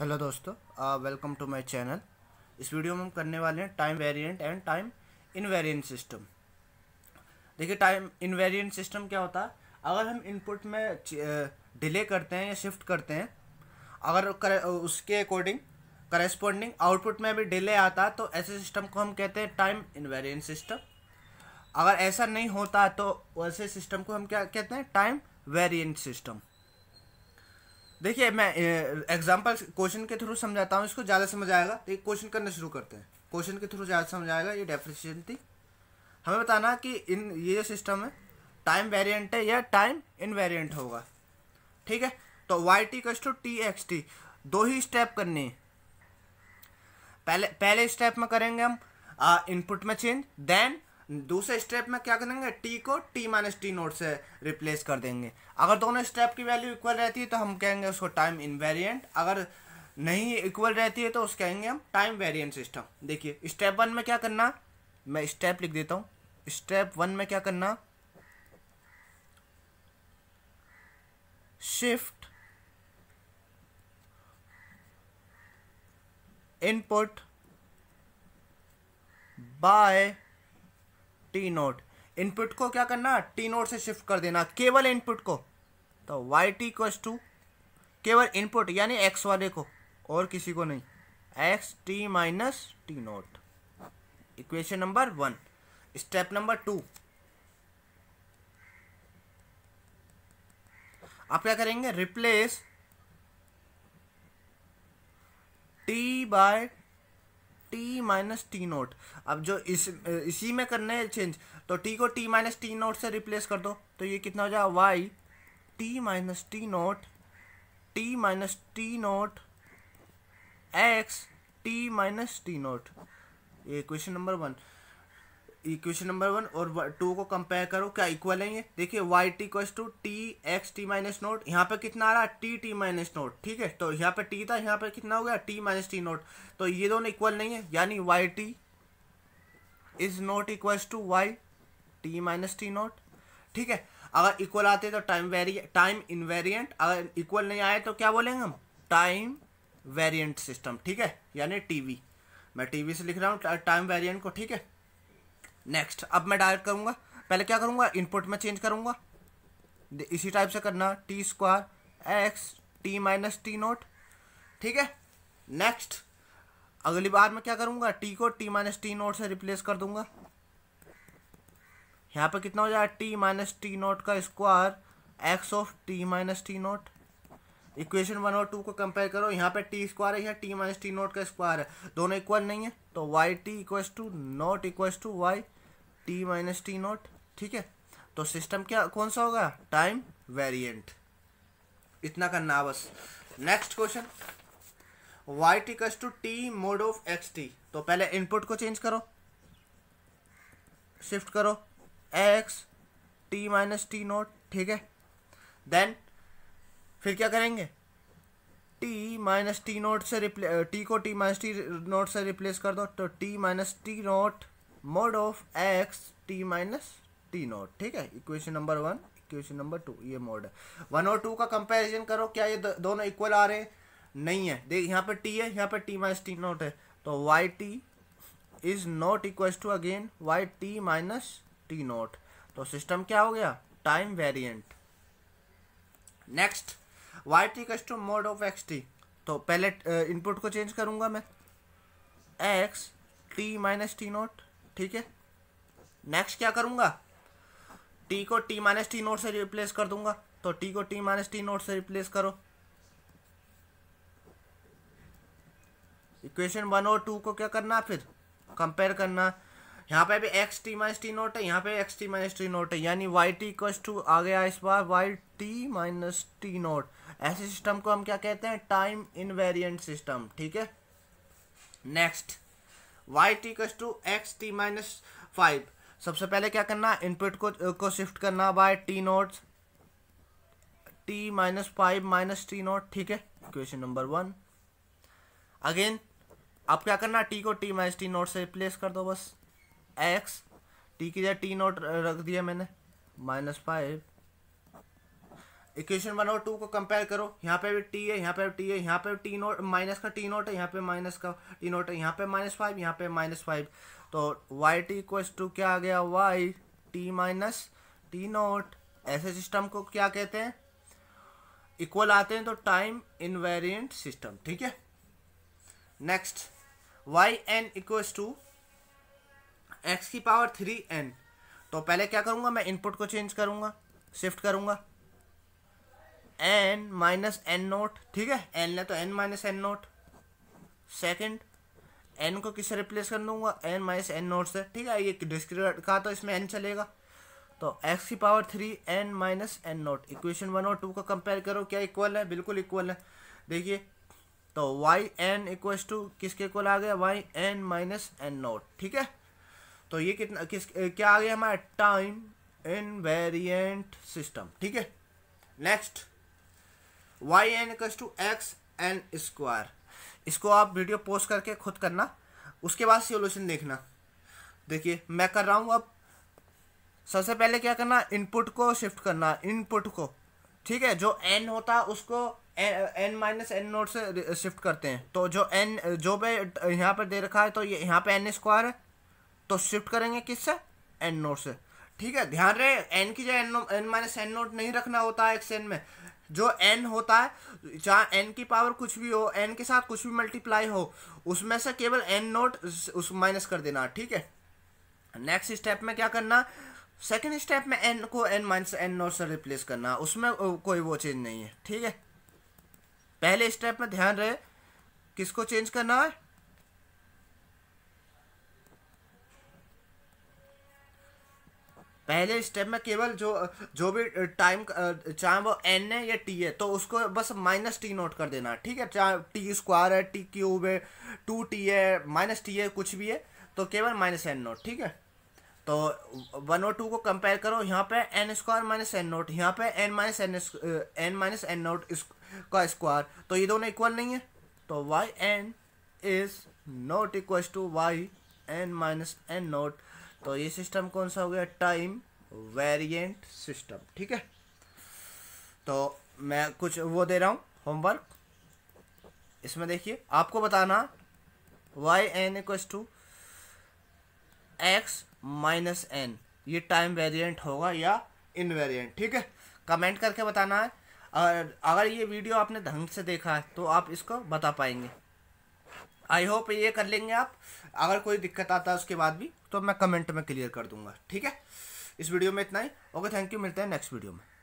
hello दोस्तों welcome to my channel इस video में हम करने वाले हैं time variant and time invariant system देखिए टाइम इनवेरिएंट सिस्टम क्या होता है अगर हम इनपुट में डिले करते हैं या शिफ्ट करते हैं अगर कर, उसके अकॉर्डिंग करेस्पॉन्डिंग आउटपुट में भी डिले आता तो ऐसे सिस्टम को हम कहते हैं टाइम इन्वेरियंट सिस्टम अगर ऐसा नहीं होता तो वैसे सिस्टम को हम क्या कहते हैं टाइम वेरियंट सिस्टम देखिए मैं एग्जाम्पल क्वेश्चन के थ्रू समझाता हूँ इसको ज़्यादा समझ आएगा तो क्वेश्चन करना शुरू करते हैं क्वेश्चन के थ्रू ज़्यादा समझ आएगा ये डेफिनेशन थी हमें बताना कि इन ये जो सिस्टम है टाइम वेरिएंट है या टाइम इन वेरियंट होगा ठीक है तो Y T equals to T X T दो ही स्टेप करनी है पहले पहले स्टेप में करेंगे हम इनपुट में चेंज देन दूसरे स्टेप में क्या करेंगे टी को टी माइनस टी नोट से रिप्लेस कर देंगे अगर दोनों स्टेप की वैल्यू इक्वल रहती है तो हम कहेंगे उसको टाइम इनवेरियंट अगर नहीं इक्वल रहती है तो उस कहेंगे हम टाइम वेरियंट सिस्टम देखिए स्टेप वन में क्या करना मैं स्टेप लिख देता हूँ स्टेप वन में क्या करना shift input by T naught input को क्या करना टी नोट से शिफ्ट कर देना केवल इनपुट को तो वाई टी इक्वस टू केवल इनपुट यानी एक्स वाले को और किसी को नहीं X T minus T naught equation number one step number two आप क्या करेंगे replace T by T minus T naught अब जो इस इसी में करना है चेंज तो टी को टी माइनस टी नोट से रिप्लेस कर दो तो ये कितना हो जाएगा Y T minus T naught T minus T naught X T minus T naught ये question number one equation number one और टू को कंपेयर करो क्या इक्वल है ये देखिए Y T equal to T X T minus naught यहाँ पे कितना आ रहा है टी टी माइनस नोट ठीक है तो यहाँ पे टी था यहाँ पे कितना हो गया टी माइनस टी नोट तो ये दोनों इक्वल नहीं है यानी Y T is not equal to Y T minus T naught ठीक है अगर इक्वल आते तो टाइम वेरिय टाइम इनवेरियंट अगर इक्वल नहीं आए तो क्या बोलेंगे हम टाइम वेरियंट सिस्टम ठीक है यानी वी मैं वी से लिख रहा हूँ टाइम वेरियंट को ठीक है नेक्स्ट अब मैं डायरेक्ट करूँगा पहले क्या करूँगा इनपुट में चेंज करूँगा इसी टाइप से करना T square X T minus T naught ठीक है नेक्स्ट अगली बार मैं क्या करूँगा टी को टी माइनस टी नोट से रिप्लेस कर दूंगा यहाँ पर कितना हो जाएगा टी माइनस टी नोट का square X of T minus T naught equation one और टू को कंपेयर करो यहाँ पे टी स्क्वायर है या टी माइनस टी नोट का स्क्वायर है दोनों इक्वल नहीं है तो Y T equal to not equal to Y T minus T naught ठीक है तो सिस्टम क्या कौन सा होगा टाइम वेरिएंट इतना करना बस नेक्स्ट क्वेश्चन वाई टिकस to T mod of X T तो पहले इनपुट को चेंज करो शिफ्ट करो X T minus T naught ठीक है देन फिर क्या करेंगे टी माइनस टी नोट से रिप्ले टी uh, को टी माइनस टी नोट से रिप्लेस कर दो तो T minus T naught mod of X T minus T naught ठीक है equation number one equation number to ये मोड है वन और टू का कंपेरिजन करो क्या ये दोनों इक्वल आ रहे हैं नहीं है देख यहाँ पे टी है यहाँ पे टी माइनस टी नॉट है तो Y T is not equal to again Y T minus T naught तो सिस्टम क्या हो गया time variant next Y T equals to mod of X T तो पहले इनपुट को चेंज करूंगा मैं X T minus T naught ठीक है नेक्स्ट क्या करूंगा टी को टी माइनस टी नोट से रिप्लेस कर दूंगा तो टी को टी माइनस टी नोट से रिप्लेस करो इक्वेशन वन और टू को क्या करना फिर कंपेयर करना यहाँ पे भी X T minus T naught है यहाँ पे X T minus T naught है यानी वाई टी इक्वस टू आ गया इस बार Y T minus T naught ऐसे सिस्टम को हम क्या कहते हैं टाइम इनवेरिएंट सिस्टम ठीक है next Y T equals to X T minus five सबसे पहले क्या करना इनपुट को को शिफ्ट करना by T naught T minus five minus T naught ठीक है क्वेश्चन नंबर वन अगेन अब क्या करना टी को टी माइनस टी नोट से रिप्लेस कर दो बस एक्स टी की जगह टी नोट रख दिया मैंने माइनस फाइव इक्वेशन वन और टू को कंपेयर करो यहाँ पे भी टी है यहाँ पे भी टी है यहाँ पे टी नोट माइनस का टी नोट है यहाँ पे माइनस का टी नोट है यहाँ पे माइनस फाइव यहाँ पे माइनस फाइव तो वाई टी इक्वस टू क्या आ गया y T minus T naught ऐसे सिस्टम को क्या कहते हैं इक्वल आते हैं तो टाइम इनवेरियंट सिस्टम ठीक है next y n equal to x की पावर थ्री एन तो पहले क्या करूँगा मैं इनपुट को चेंज करूँगा शिफ्ट करूँगा एन माइनस एन नोट ठीक है एन ले तो n minus n naught second n को किससे रिप्लेस कर दूंगा एन माइनस एन नोट से ठीक है ये डिस्क्रिट कहा तो इसमें एन चलेगा तो एक्स की power three n minus n naught equation one और टू का कंपेयर करो क्या इक्वल है बिल्कुल इक्वल है देखिए तो वाई एन इक्व टू किसके इक्वल आ गया y n minus n naught ठीक है तो ये कितना किस क्या आ गया हमारा टाइम वेरियंट सिस्टम ठीक है next y n equals to x n square इसको आप वीडियो पोस्ट करके खुद करना उसके बाद सोल्यूशन देखना देखिए मैं कर रहा हूँ अब सबसे पहले क्या करना इनपुट को शिफ्ट करना इनपुट को ठीक है जो एन होता है उसको एन माइनस एन नोट से शिफ्ट करते हैं तो जो एन जो पे यहाँ पर दे रखा है तो ये यहाँ पे एन स्क्वायर है तो शिफ्ट करेंगे किससे एन नोट से ठीक है ध्यान रहे एन की जगह एन माइनस एन नोट नहीं रखना होता है एक्स एन में जो एन होता है जहाँ एन की पावर कुछ भी हो एन के साथ कुछ भी मल्टीप्लाई हो उसमें से केवल एन नोट उस माइनस कर देना ठीक है नेक्स्ट स्टेप में क्या करना सेकेंड स्टेप में एन को एन माइनस एन नोट से रिप्लेस करना उसमें कोई वो चेंज नहीं है ठीक है पहले स्टेप में ध्यान रहे किसको चेंज करना है पहले स्टेप में केवल जो जो भी टाइम चाहे वो एन है या टी है तो उसको बस माइनस टी नोट कर देना ठीक है चाहे टी स्क्वायर है टी क्यूब है टू टी है माइनस टी है कुछ भी है तो केवल माइनस एन नोट ठीक है तो वन और टू को कंपेयर करो यहाँ पे n square minus n naught यहाँ पे n minus n n minus n naught का स्क्वायर तो ये दोनों इक्वल नहीं है तो y n is not equal to y n minus n naught तो ये सिस्टम कौन सा हो गया टाइम वेरिएंट सिस्टम ठीक है तो मैं कुछ वो दे रहा हूँ होमवर्क इसमें देखिए आपको बताना y n equals to x minus n ये टाइम वेरिएंट होगा या इनवेरिएंट ठीक है कमेंट करके बताना है और अगर ये वीडियो आपने ढंग से देखा है तो आप इसको बता पाएंगे आई होप ये कर लेंगे आप अगर कोई दिक्कत आता है उसके बाद भी तो मैं कमेंट में क्लियर कर दूंगा ठीक है इस वीडियो में इतना ही ओके थैंक यू मिलते हैं नेक्स्ट वीडियो में